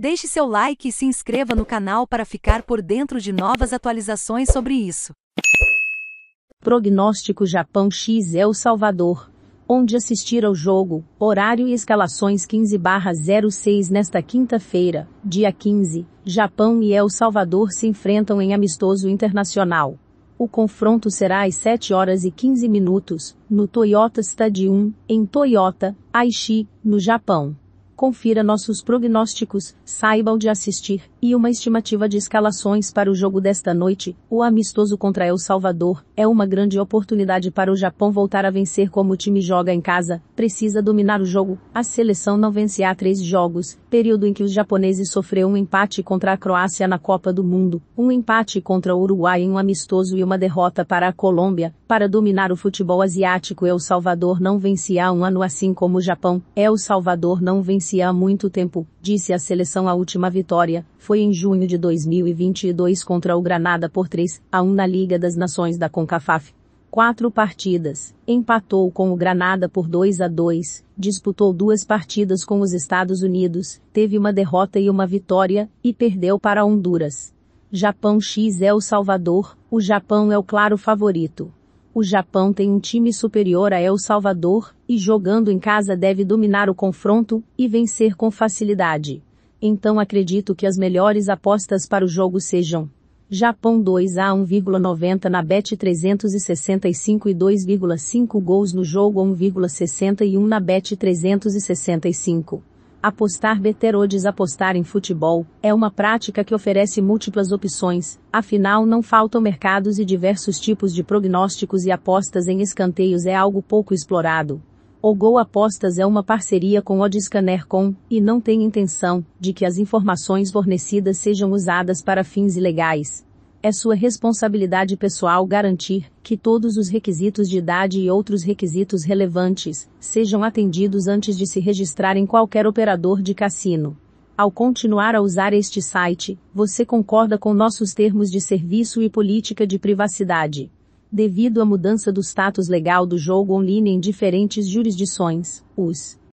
Deixe seu like e se inscreva no canal para ficar por dentro de novas atualizações sobre isso. Prognóstico Japão X El é Salvador onde assistir ao jogo, horário e escalações 15/06 nesta quinta-feira, dia 15. Japão e El Salvador se enfrentam em amistoso internacional. O confronto será às 7 horas e 15 minutos, no Toyota Stadium, em Toyota, Aichi, no Japão confira nossos prognósticos, saiba onde assistir e uma estimativa de escalações para o jogo desta noite, o amistoso contra El Salvador, é uma grande oportunidade para o Japão voltar a vencer como o time joga em casa, precisa dominar o jogo, a seleção não vence há três jogos, período em que os japoneses sofreu um empate contra a Croácia na Copa do Mundo, um empate contra o Uruguai em um amistoso e uma derrota para a Colômbia, para dominar o futebol asiático El Salvador não vence há um ano assim como o Japão, El Salvador não vence há muito tempo, disse a seleção a última vitória, foi em junho de 2022 contra o Granada por 3 a 1 na Liga das Nações da CONCACAF. Quatro partidas, empatou com o Granada por 2 a 2, disputou duas partidas com os Estados Unidos, teve uma derrota e uma vitória, e perdeu para Honduras. Japão X é o Salvador, o Japão é o claro favorito. O Japão tem um time superior a El Salvador, e jogando em casa deve dominar o confronto, e vencer com facilidade. Então acredito que as melhores apostas para o jogo sejam Japão 2 a 1,90 na Bet 365 e 2,5 gols no jogo 1,61 na Bet 365. Apostar beter ou desapostar em futebol é uma prática que oferece múltiplas opções, afinal não faltam mercados e diversos tipos de prognósticos e apostas em escanteios é algo pouco explorado. O Gol Apostas é uma parceria com o Com, e não tem intenção de que as informações fornecidas sejam usadas para fins ilegais. É sua responsabilidade pessoal garantir que todos os requisitos de idade e outros requisitos relevantes sejam atendidos antes de se registrar em qualquer operador de cassino. Ao continuar a usar este site, você concorda com nossos termos de serviço e política de privacidade. Devido à mudança do status legal do jogo online em diferentes jurisdições, os